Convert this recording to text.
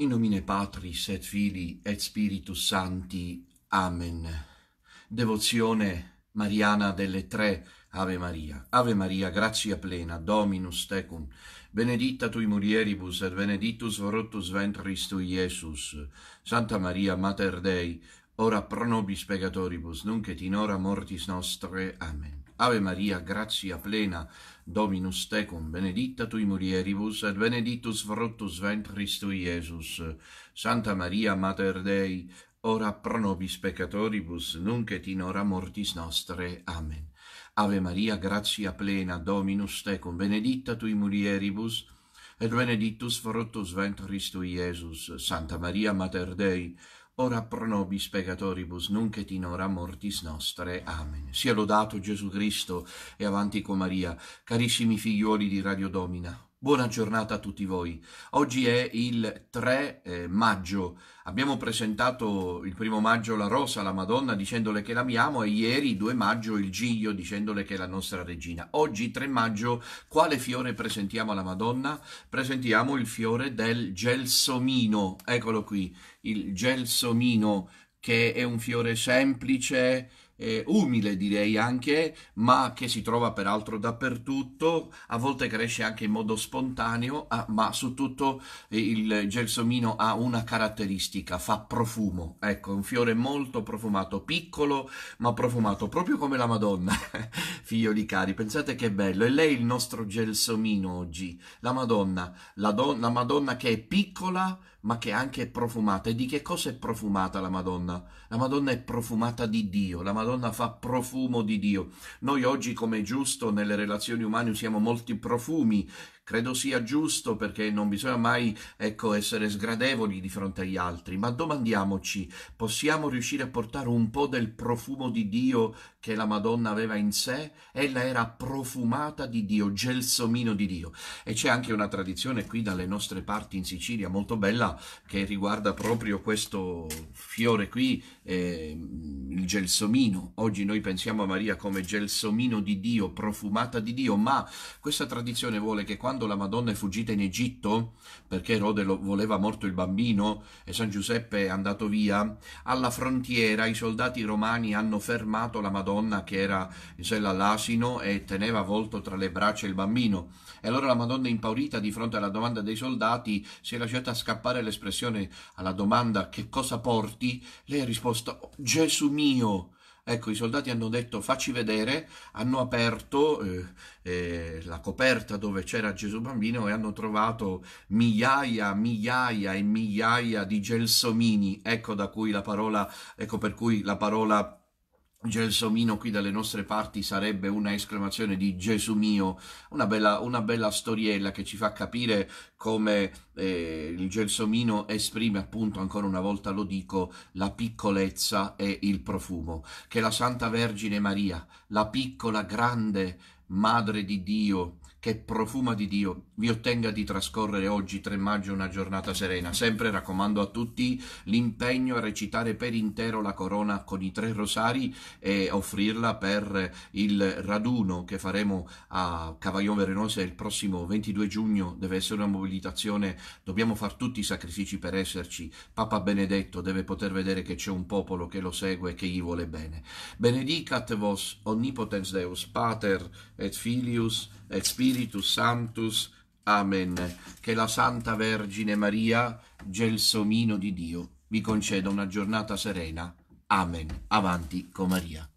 In nomine Patris et Fili et Spiritus Santi. Amen. Devozione mariana delle tre Ave Maria. Ave Maria, grazia plena, Dominus tecum, benedicta tui mulieribus et benedictus fructus ventris tui, Iesus. Santa Maria, Mater Dei, ora pro nobis peccatoribus, nunc et in hora mortis nostre. Amen. Ave Maria, grazia plena, Dominus tecum, benedicta tui mulieribus, et benedictus fructus ventris tui, Iesus. Santa Maria, Mater Dei, ora pro nobis peccatoribus, nunc et in hora mortis nostre. Amen. Ave Maria, grazia plena, Dominus tecum, benedicta tui mulieribus, et benedictus fructus ventris tui, Iesus. Santa Maria, Mater Dei, ora pro nobis peccatoribus, nunc et in hora mortis nostre. Amen. Sia lodato Gesù Cristo e avanti con Maria. Carissimi figlioli di Radio Domina, Buona giornata a tutti voi. Oggi è il 3 eh, maggio. Abbiamo presentato il primo maggio la Rosa, la Madonna, dicendole che l'amiamo e ieri 2 maggio il Giglio, dicendole che è la nostra regina. Oggi 3 maggio quale fiore presentiamo alla Madonna? Presentiamo il fiore del gelsomino. Eccolo qui, il gelsomino che è un fiore semplice, eh, umile direi anche, ma che si trova peraltro dappertutto, a volte cresce anche in modo spontaneo, ah, ma su tutto eh, il gelsomino ha una caratteristica, fa profumo, ecco, un fiore molto profumato, piccolo ma profumato, proprio come la Madonna, figlioli cari, pensate che bello, e lei il nostro gelsomino oggi, la Madonna, la, la Madonna che è piccola ma che è anche profumata, e di che cosa è profumata la Madonna? La Madonna è profumata di Dio, la Madonna Madonna fa profumo di Dio. Noi oggi, come è giusto, nelle relazioni umane usiamo molti profumi. Credo sia giusto perché non bisogna mai ecco, essere sgradevoli di fronte agli altri, ma domandiamoci, possiamo riuscire a portare un po' del profumo di Dio che la Madonna aveva in sé? Ella era profumata di Dio, gelsomino di Dio. E c'è anche una tradizione qui dalle nostre parti in Sicilia molto bella che riguarda proprio questo fiore qui. Eh, il gelsomino. Oggi noi pensiamo a Maria come gelsomino di Dio, profumata di Dio, ma questa tradizione vuole che quando la Madonna è fuggita in Egitto, perché Erode voleva morto il bambino e San Giuseppe è andato via, alla frontiera i soldati romani hanno fermato la Madonna che era in sella all'asino e teneva volto tra le braccia il bambino. E allora la Madonna impaurita di fronte alla domanda dei soldati si è lasciata scappare l'espressione alla domanda che cosa porti? Lei ha risposto Gesù mio mio. Ecco, i soldati hanno detto facci vedere, hanno aperto eh, eh, la coperta dove c'era Gesù bambino e hanno trovato migliaia, migliaia e migliaia di gelsomini, ecco da cui la parola, ecco per cui la parola Gelsomino qui dalle nostre parti sarebbe una esclamazione di Gesù mio, una bella, una bella storiella che ci fa capire come eh, il Gelsomino esprime appunto, ancora una volta lo dico, la piccolezza e il profumo, che la Santa Vergine Maria, la piccola grande Madre di Dio, che profuma di Dio vi ottenga di trascorrere oggi 3 maggio una giornata serena. Sempre raccomando a tutti l'impegno a recitare per intero la corona con i tre rosari e offrirla per il raduno che faremo a Cavaglion Verenose il prossimo 22 giugno. Deve essere una mobilitazione, dobbiamo fare tutti i sacrifici per esserci. Papa Benedetto deve poter vedere che c'è un popolo che lo segue e che gli vuole bene. Benedicat vos omnipotens Deus, Pater et Filius et Spiritus Sanctus. Amen. Che la Santa Vergine Maria, gelsomino di Dio, vi conceda una giornata serena. Amen. Avanti con Maria.